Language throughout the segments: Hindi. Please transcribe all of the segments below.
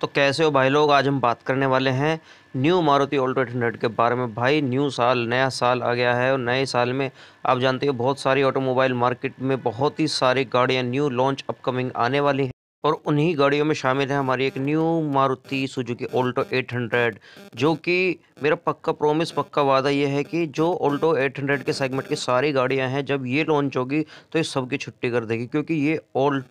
तो कैसे हो भाई लोग आज हम बात करने वाले हैं new Maruti Alto eight hundred के बारे में भाई न्यू साल नया साल आ गया है और नए साल में आप जानते हो बहुत सारी ऑटोमोबाइल मार्केट में बहुत ही सारी गाड़ियाँ न्यू लॉन्च अपकमिंग आने वाली हैं और उन्हीं गाड़ियों में शामिल है हमारी एक new Maruti Suzuki Alto eight जो कि मेरा पक्का प्रोमिस पक्का वादा यह है कि जो ऑल्टो एट के सेगमेंट की सारी गाड़ियाँ हैं जब ये लॉन्च होगी तो ये सबकी छुट्टी कर देगी क्योंकि ये ओल्ट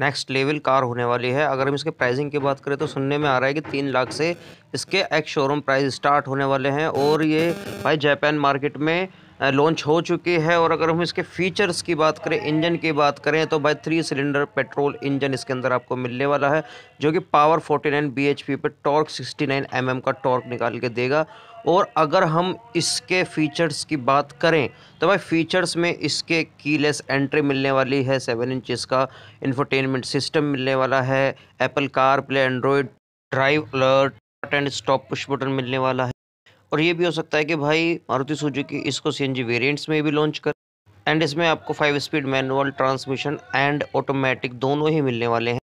नेक्स्ट लेवल कार होने वाली है अगर हम इसके प्राइसिंग की बात करें तो सुनने में आ रहा है कि तीन लाख से इसके एक्स शोरूम प्राइस स्टार्ट होने वाले हैं और ये भाई जापान मार्केट में लॉन्च हो चुकी है और अगर हम इसके फीचर्स की बात करें इंजन की बात करें तो भाई थ्री सिलेंडर पेट्रोल इंजन इसके अंदर आपको मिलने वाला है जो कि पावर 49 पी पर टॉर्क नाइन एम mm का टॉर्क निकाल के देगा और अगर हम इसके फीचर्स की बात करें तो भाई फीचर्स में इसके कीलेस एंट्री मिलने वाली है सेवन इंचज़ का इंफोटेनमेंट सिस्टम मिलने वाला है Apple CarPlay Android drive alert and stop push button मिलने वाला है और ये भी हो सकता है कि भाई मारुति सुजुकी इसको सीएनजी वेरिएंट्स में भी लॉन्च कर एंड इसमें आपको five speed manual transmission and automatic दोनों ही मिलने वाले हैं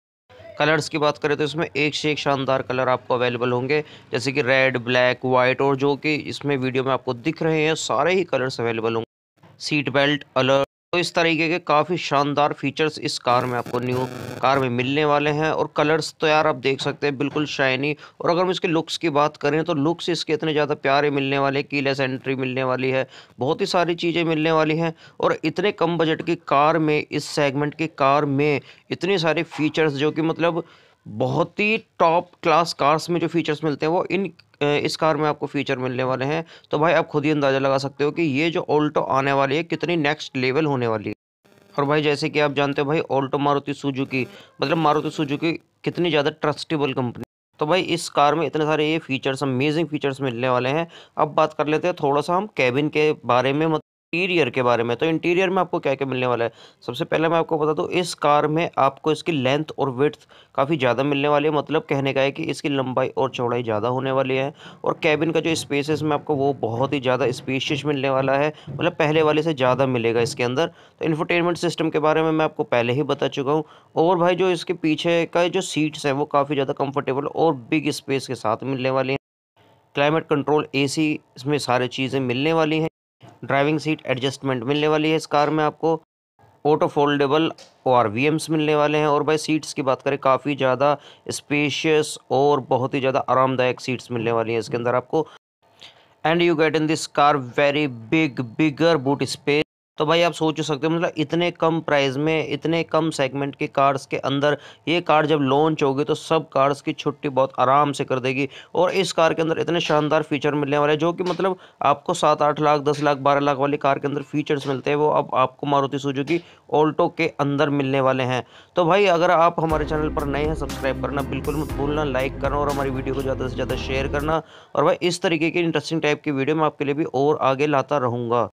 कलर्स की बात करें तो इसमें एक से एक शानदार कलर आपको अवेलेबल होंगे जैसे कि रेड ब्लैक वाइट और जो कि इसमें वीडियो में आपको दिख रहे हैं सारे ही कलर्स अवेलेबल होंगे सीट बेल्ट अलर्ट तो इस तरीके के काफ़ी शानदार फीचर्स इस कार में आपको न्यू कार में मिलने वाले हैं और कलर्स तो यार आप देख सकते हैं बिल्कुल शाइनी और अगर हम इसके लुक्स की बात करें तो लुक्स इसके इतने ज़्यादा प्यारे मिलने वाले कीलेस एंट्री मिलने वाली है बहुत ही सारी चीज़ें मिलने वाली हैं और इतने कम बजट की कार में इस सेगमेंट की कार में इतनी सारी फीचर्स जो कि मतलब बहुत ही टॉप क्लास कार्स में जो फीचर्स मिलते हैं वो इन इस कार में आपको फीचर मिलने वाले हैं तो भाई आप खुद ही अंदाज़ा लगा सकते हो कि ये जो ऑल्टो आने वाली है कितनी नेक्स्ट लेवल होने वाली है और भाई जैसे कि आप जानते हो भाई ऑल्टो मारुति सुजुकी मतलब मारुति सुजुकी कितनी ज़्यादा ट्रस्टेबल कंपनी तो भाई इस कार में इतने सारे ये फीचर्स अमेजिंग फीचर्स मिलने वाले हैं अब बात कर लेते हैं थोड़ा सा हम कैबिन के बारे में मत इंटीरियर के बारे में तो इंटीरियर में आपको क्या क्या मिलने वाला है सबसे पहले मैं आपको बता दूँ इस कार में आपको इसकी लेंथ और विड्थ काफ़ी ज़्यादा मिलने वाली है मतलब कहने का है कि इसकी लंबाई और चौड़ाई ज़्यादा होने वाली है और कैबिन का जो स्पेस है इसमें आपको वो बहुत ही ज़्यादा स्पेशियस मिलने वाला है मतलब पहले वाले से ज़्यादा मिलेगा इसके अंदर तो इन्फोटेनमेंट सिस्टम के बारे में मैं आपको पहले ही बता चुका हूँ और भाई जो इसके पीछे का जो सीट्स हैं वो काफ़ी ज़्यादा कम्फर्टेबल और बिग स्पेस के साथ मिलने वाली हैं क्लाइमेट कंट्रोल ए इसमें सारी चीज़ें मिलने वाली हैं ड्राइविंग सीट एडजस्टमेंट मिलने वाली है इस कार में आपको ऑटो फोल्डेबल आर वी मिलने वाले हैं और भाई सीट्स की बात करें काफ़ी ज़्यादा स्पेशियस और बहुत ही ज़्यादा आरामदायक सीट्स मिलने वाली हैं इसके अंदर आपको and you get in this car very big bigger boot space तो भाई आप सोच सकते हो मतलब इतने कम प्राइस में इतने कम सेगमेंट के कार्स के अंदर ये कार जब लॉन्च होगी तो सब कार्स की छुट्टी बहुत आराम से कर देगी और इस कार के अंदर इतने शानदार फीचर मिलने वाले हैं जो कि मतलब आपको सात आठ लाख दस लाख बारह लाख वाली कार के अंदर फीचर्स मिलते हैं वो अब आपको मारुति की ऑल्टो के अंदर मिलने वाले हैं तो भाई अगर आप हमारे चैनल पर नए हैं सब्सक्राइब करना बिल्कुल मत भूलना लाइक करना और हमारी वीडियो को ज़्यादा से ज़्यादा शेयर करना और भाई इस तरीके की इंटरेस्टिंग टाइप की वीडियो मैं आपके लिए भी और आगे लाता रहूँगा